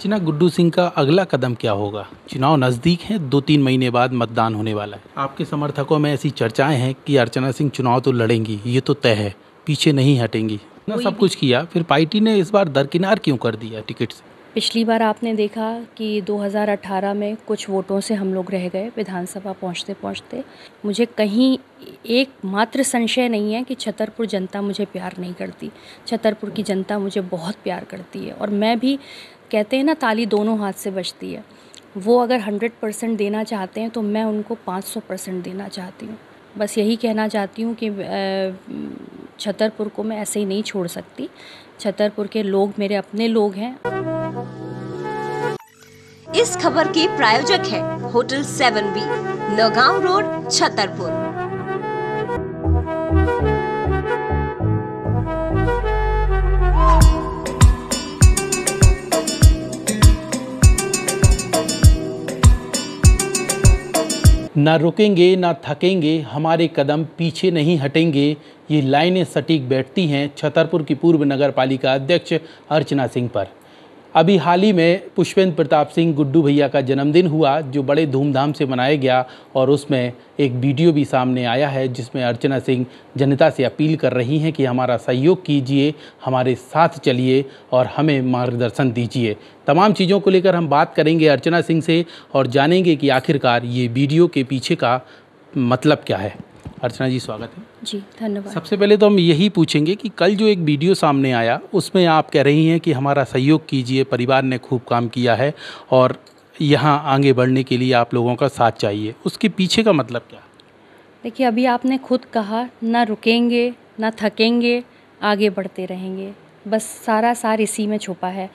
अर्चना गुड्डू सिंह का अगला कदम क्या होगा चुनाव नज़दीक है दो तीन महीने बाद मतदान होने वाला है आपके समर्थकों में ऐसी चर्चाएं हैं कि अर्चना सिंह चुनाव तो लड़ेंगी ये तो तय है पीछे नहीं हटेंगी सब कुछ किया फिर पार्टी ने इस बार दरकिनार क्यों कर दिया टिकट से पिछली बार आपने देखा कि 2018 में कुछ वोटों से हम लोग रह गए विधानसभा पहुंचते पहुंचते मुझे कहीं एक मात्र संशय नहीं है कि छतरपुर जनता मुझे प्यार नहीं करती छतरपुर की जनता मुझे बहुत प्यार करती है और मैं भी कहते हैं ना ताली दोनों हाथ से बजती है वो अगर हंड्रेड परसेंट देना चाहते हैं तो मैं उनको पाँच सौ परसेंट देना चाहती हूँ बस यही कहना चाहती हूँ कि छतरपुर को मैं ऐसे ही नहीं छोड़ सकती छतरपुर के लोग मेरे अपने लोग हैं इस खबर के प्रायोजक है hotel seven B Naugaon road Chhatarpur ना रुकेंगे ना थकेंगे हमारे कदम पीछे नहीं हटेंगे ये लाइनें सटीक बैठती हैं छतरपुर की पूर्व नगर पालिका अध्यक्ष अर्चना सिंह पर अभी हाल ही में पुष्पेंद्र प्रताप सिंह गुड्डू भैया का जन्मदिन हुआ जो बड़े धूमधाम से मनाया गया और उसमें एक वीडियो भी सामने आया है जिसमें अर्चना सिंह जनता से अपील कर रही हैं कि हमारा सहयोग कीजिए हमारे साथ चलिए और हमें मार्गदर्शन दीजिए तमाम चीज़ों को लेकर हम बात करेंगे अर्चना सिंह से और जानेंगे कि आखिरकार ये वीडियो के पीछे का मतलब क्या है अर्चना जी स्वागत है जी धन्यवाद सबसे पहले तो हम यही पूछेंगे कि कल जो एक वीडियो सामने आया उसमें आप कह रही हैं कि हमारा सहयोग कीजिए परिवार ने खूब काम किया है और यहाँ आगे बढ़ने के लिए आप लोगों का साथ चाहिए उसके पीछे का मतलब क्या देखिए अभी आपने खुद कहा ना रुकेंगे ना थकेंगे आगे बढ़ते रहेंगे बस सारा सार इसी में छुपा है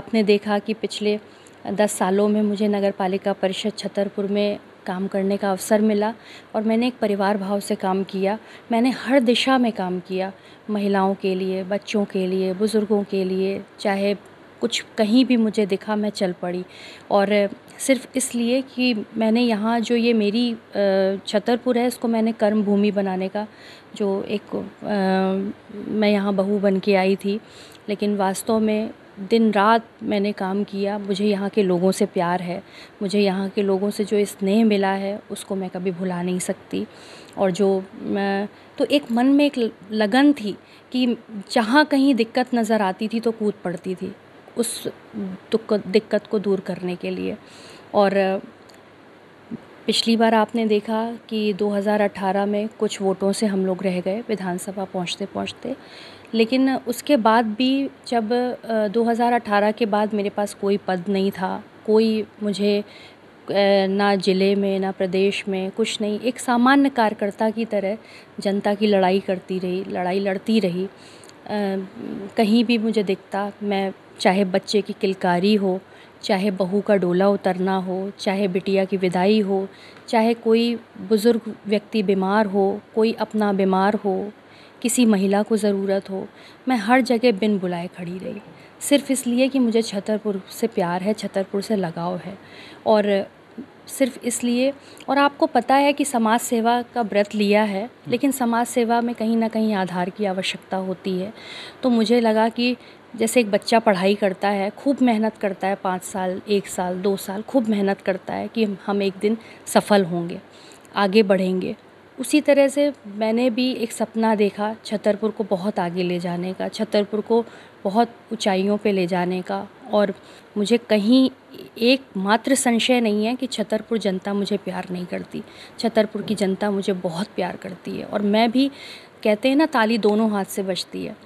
आपने देखा कि पिछले दस सालों में मुझे नगर पालिका परिषद छतरपुर में काम करने का अवसर मिला और मैंने एक परिवार भाव से काम किया मैंने हर दिशा में काम किया महिलाओं के लिए बच्चों के लिए बुज़ुर्गों के लिए चाहे कुछ कहीं भी मुझे दिखा मैं चल पड़ी और सिर्फ इसलिए कि मैंने यहाँ जो ये मेरी छतरपुर है इसको मैंने कर्म भूमि बनाने का जो एक आ, मैं यहाँ बहू बन के आई थी लेकिन वास्तव में दिन रात मैंने काम किया मुझे यहाँ के लोगों से प्यार है मुझे यहाँ के लोगों से जो स्नेह मिला है उसको मैं कभी भुला नहीं सकती और जो मैं तो एक मन में एक लगन थी कि जहाँ कहीं दिक्कत नज़र आती थी तो कूद पड़ती थी उस दिक्कत को दूर करने के लिए और पिछली बार आपने देखा कि 2018 में कुछ वोटों से हम लोग रह गए विधानसभा पहुँचते पहुँचते लेकिन उसके बाद भी जब दो हज़ार अठारह के बाद मेरे पास कोई पद नहीं था कोई मुझे ना ज़िले में ना प्रदेश में कुछ नहीं एक सामान्य कार्यकर्ता की तरह जनता की लड़ाई करती रही लड़ाई लड़ती रही कहीं भी मुझे दिखता मैं चाहे बच्चे की किलकारी हो चाहे बहू का डोला उतरना हो चाहे बिटिया की विदाई हो चाहे कोई बुज़ुर्ग व्यक्ति बीमार हो कोई अपना बीमार हो किसी महिला को ज़रूरत हो मैं हर जगह बिन बुलाए खड़ी रही सिर्फ़ इसलिए कि मुझे छतरपुर से प्यार है छतरपुर से लगाव है और सिर्फ़ इसलिए और आपको पता है कि समाज सेवा का व्रत लिया है लेकिन समाज सेवा में कहीं ना कहीं आधार की आवश्यकता होती है तो मुझे लगा कि जैसे एक बच्चा पढ़ाई करता है खूब मेहनत करता है पाँच साल एक साल दो साल खूब मेहनत करता है कि हम एक दिन सफल होंगे आगे बढ़ेंगे उसी तरह से मैंने भी एक सपना देखा छतरपुर को बहुत आगे ले जाने का छतरपुर को बहुत ऊँचाइयों पे ले जाने का और मुझे कहीं एक मात्र संशय नहीं है कि छतरपुर जनता मुझे प्यार नहीं करती छतरपुर की जनता मुझे बहुत प्यार करती है और मैं भी कहते हैं ना ताली दोनों हाथ से बजती है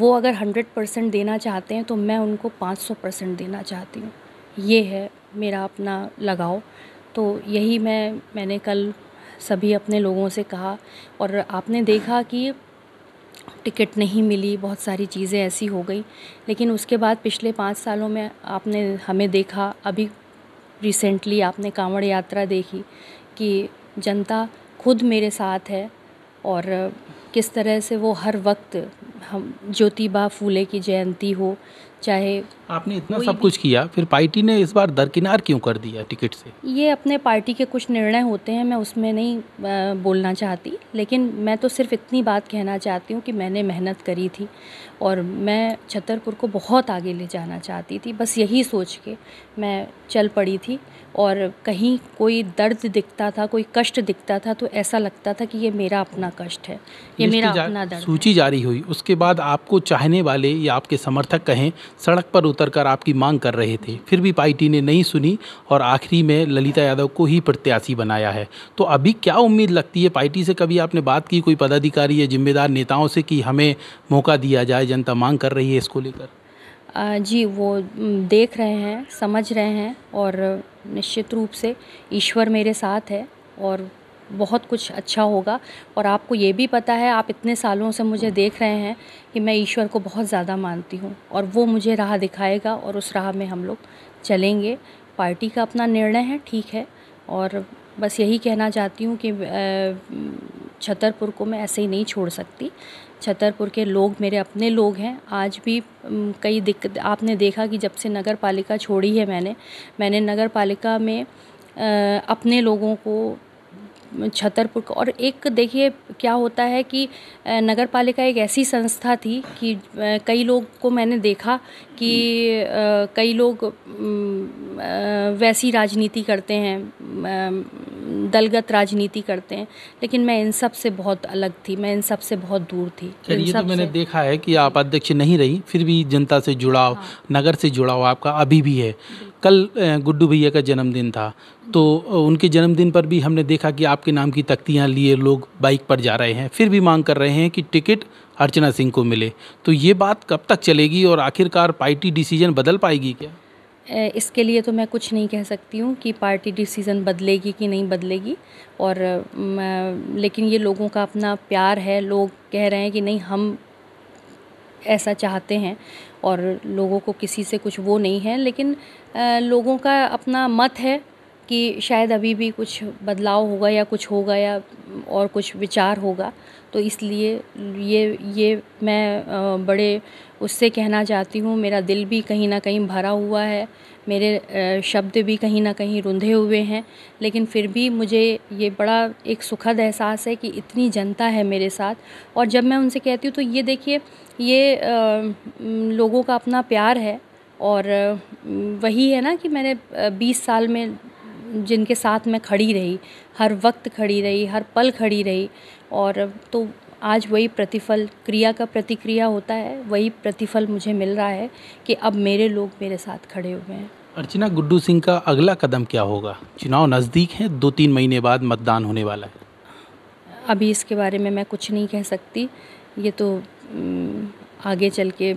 वो अगर हंड्रेड परसेंट देना चाहते हैं तो मैं उनको पाँच सौ परसेंट देना चाहती हूँ ये है मेरा अपना लगाव तो यही मैं मैंने कल सभी अपने लोगों से कहा और आपने देखा कि टिकट नहीं मिली बहुत सारी चीज़ें ऐसी हो गई लेकिन उसके बाद पिछले पाँच सालों में आपने हमें देखा अभी रिसेंटली आपने कांवड़ यात्रा देखी कि जनता खुद मेरे साथ है और किस तरह से वो हर वक्त हम ज्योतिबा फूले की जयंती हो चाहे आपने इतना सब कुछ किया फिर पार्टी ने इस बार दरकिनार क्यों कर दिया टिकट से ये अपने पार्टी के कुछ निर्णय होते हैं मैं उसमें नहीं बोलना चाहती लेकिन मैं तो सिर्फ इतनी बात कहना चाहती हूँ कि मैंने मेहनत करी थी और मैं छतरपुर को बहुत आगे ले जाना चाहती थी बस यही सोच के मैं चल पड़ी थी और कहीं कोई दर्द दिखता था कोई कष्ट दिखता था तो ऐसा लगता था कि ये मेरा अपना कष्ट है ये मेरा सूची जारी हुई उसके बाद आपको चाहने वाले या आपके समर्थक कहें सड़क पर उतरकर आपकी मांग कर रहे थे फिर भी पार्टी ने नहीं सुनी और आखिरी में ललिता यादव को ही प्रत्याशी बनाया है तो अभी क्या उम्मीद लगती है पार्टी से कभी आपने बात की कोई पदाधिकारी या जिम्मेदार नेताओं से कि हमें मौका दिया जाए जनता मांग कर रही है इसको लेकर जी वो देख रहे हैं समझ रहे हैं और निश्चित रूप से ईश्वर मेरे साथ है और बहुत कुछ अच्छा होगा और आपको ये भी पता है आप इतने सालों से मुझे देख रहे हैं कि मैं ईश्वर को बहुत ज़्यादा मानती हूँ और वो मुझे राह दिखाएगा और उस राह में हम लोग चलेंगे पार्टी का अपना निर्णय है ठीक है और बस यही कहना चाहती हूँ कि छतरपुर को मैं ऐसे ही नहीं छोड़ सकती छतरपुर के लोग मेरे अपने लोग हैं आज भी कई दिक्कत आपने देखा कि जब से नगर पालिका छोड़ी है मैंने मैंने नगर पालिका में अपने लोगों को छतरपुर और एक देखिए क्या होता है कि नगर पालिका एक ऐसी संस्था थी कि कई लोग को मैंने देखा कि कई लोग वैसी राजनीति करते हैं दलगत राजनीति करते हैं लेकिन मैं इन सब से बहुत अलग थी मैं इन सब से बहुत दूर थी ये तो मैंने देखा है कि आप अध्यक्ष नहीं रही फिर भी जनता से जुड़ाव हाँ। नगर से जुड़ाव आपका अभी भी है कल गुड्डू भैया का जन्मदिन था तो उनके जन्मदिन पर भी हमने देखा कि आपके नाम की तख्तियाँ लिए लोग बाइक पर जा रहे हैं फिर भी मांग कर रहे हैं कि टिकट अर्चना सिंह को मिले तो ये बात कब तक चलेगी और आखिरकार पार्टी डिसीजन बदल पाएगी क्या इसके लिए तो मैं कुछ नहीं कह सकती हूँ कि पार्टी डिसीज़न बदलेगी कि नहीं बदलेगी और लेकिन ये लोगों का अपना प्यार है लोग कह रहे हैं कि नहीं हम ऐसा चाहते हैं और लोगों को किसी से कुछ वो नहीं है लेकिन लोगों का अपना मत है कि शायद अभी भी कुछ बदलाव होगा या कुछ होगा या और कुछ विचार होगा तो इसलिए ये ये मैं बड़े उससे कहना चाहती हूँ मेरा दिल भी कहीं ना कहीं भरा हुआ है मेरे शब्द भी कहीं ना कहीं रुंधे हुए हैं लेकिन फिर भी मुझे ये बड़ा एक सुखद एहसास है कि इतनी जनता है मेरे साथ और जब मैं उनसे कहती हूँ तो ये देखिए ये लोगों का अपना प्यार है और वही है ना कि मैंने 20 साल में जिनके साथ मैं खड़ी रही हर वक्त खड़ी रही हर पल खड़ी रही और तो आज वही प्रतिफल क्रिया का प्रतिक्रिया होता है वही प्रतिफल मुझे मिल रहा है कि अब मेरे लोग मेरे साथ खड़े हुए हैं अर्चना गुड्डू सिंह का अगला कदम क्या होगा चुनाव नज़दीक है दो तीन महीने बाद मतदान होने वाला है अभी इसके बारे में मैं कुछ नहीं कह सकती ये तो आगे चल के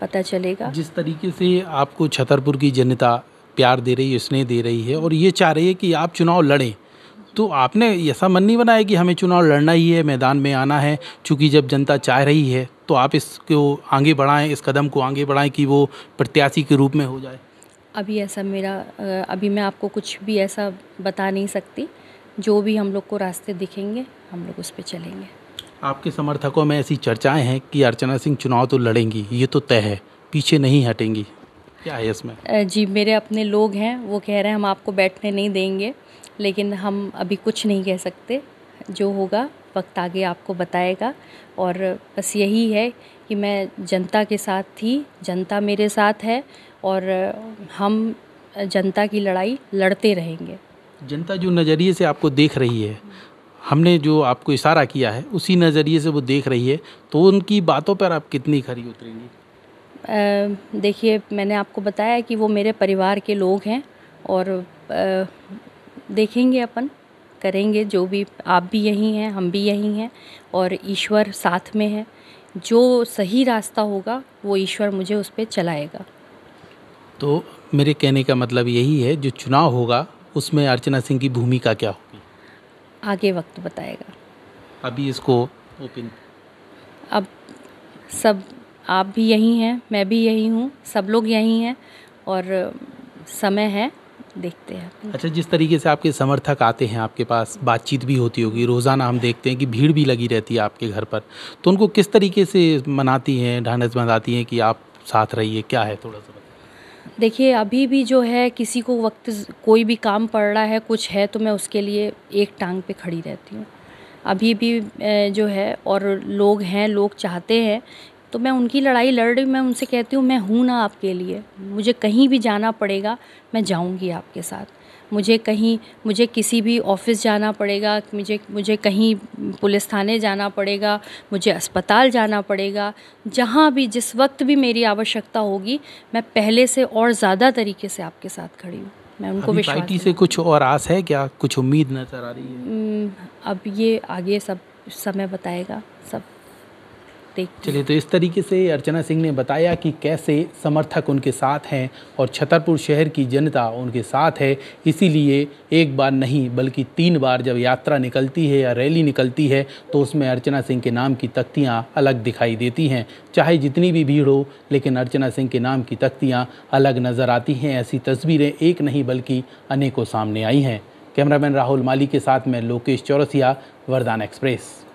पता चलेगा जिस तरीके से आपको छतरपुर की जनता प्यार दे रही है स्नेह दे रही है और ये चाह रही है कि आप चुनाव लड़ें तो आपने ऐसा मन नहीं बनाया कि हमें चुनाव लड़ना ही है मैदान में आना है चूँकि जब जनता चाह रही है तो आप इसको आगे बढ़ाएं इस कदम को आगे बढ़ाएं कि वो प्रत्याशी के रूप में हो जाए अभी ऐसा मेरा अभी मैं आपको कुछ भी ऐसा बता नहीं सकती जो भी हम लोग को रास्ते दिखेंगे हम लोग उस पर चलेंगे आपके समर्थकों में ऐसी चर्चाएं हैं कि अर्चना सिंह चुनाव तो लड़ेंगी ये तो तय है पीछे नहीं हटेंगी क्या है इसमें जी मेरे अपने लोग हैं वो कह रहे हैं हम आपको बैठने नहीं देंगे लेकिन हम अभी कुछ नहीं कह सकते जो होगा वक्त आगे आपको बताएगा और बस यही है कि मैं जनता के साथ थी जनता मेरे साथ है और हम जनता की लड़ाई लड़ते रहेंगे जनता जो नज़रिए से आपको देख रही है हमने जो आपको इशारा किया है उसी नज़रिए से वो देख रही है तो उनकी बातों पर आप कितनी खरी उतरेंगी देखिए मैंने आपको बताया कि वो मेरे परिवार के लोग हैं और देखेंगे अपन करेंगे जो भी आप भी यहीं हैं हम भी यहीं हैं और ईश्वर साथ में है जो सही रास्ता होगा वो ईश्वर मुझे उस पर चलाएगा तो मेरे कहने का मतलब यही है जो चुनाव होगा उसमें अर्चना सिंह की भूमिका क्या होगी आगे वक्त बताएगा अभी इसको ओपन अब सब आप भी यहीं हैं मैं भी यहीं हूँ सब लोग यहीं हैं और समय है देखते हैं अच्छा जिस तरीके से आपके समर्थक आते हैं आपके पास बातचीत भी होती होगी रोज़ाना हम देखते हैं कि भीड़ भी लगी रहती है आपके घर पर तो उनको किस तरीके से मनाती हैं ढांडस बंधाती हैं कि आप साथ रहिए क्या है थोड़ा सा देखिए अभी भी जो है किसी को वक्त कोई भी काम पड़ रहा है कुछ है तो मैं उसके लिए एक टांग पे खड़ी रहती हूँ अभी भी जो है और लोग हैं लोग चाहते हैं तो मैं उनकी लड़ाई लड़ रही मैं उनसे कहती हूँ मैं हूँ ना आपके लिए मुझे कहीं भी जाना पड़ेगा मैं जाऊँगी आपके साथ मुझे कहीं मुझे किसी भी ऑफिस जाना पड़ेगा मुझे मुझे कहीं पुलिस थाने जाना पड़ेगा मुझे अस्पताल जाना पड़ेगा जहाँ भी जिस वक्त भी मेरी आवश्यकता होगी मैं पहले से और ज़्यादा तरीके से आपके साथ खड़ी हूँ मैं उनको विश्वास से कुछ और आस है क्या कुछ उम्मीद नज़र आ रही है अब ये आगे सब समय बताएगा सब चलिए तो इस तरीके से अर्चना सिंह ने बताया कि कैसे समर्थक उनके साथ हैं और छतरपुर शहर की जनता उनके साथ है इसीलिए एक बार नहीं बल्कि तीन बार जब यात्रा निकलती है या रैली निकलती है तो उसमें अर्चना सिंह के नाम की तख्तियाँ अलग दिखाई देती हैं चाहे जितनी भी भीड़ हो लेकिन अर्चना सिंह के नाम की तख्तियाँ अलग नज़र आती हैं ऐसी तस्वीरें एक नहीं बल्कि अनेकों सामने आई हैं कैमरामैन राहुल माली के साथ मैं लोकेश चौरसिया वरदान एक्सप्रेस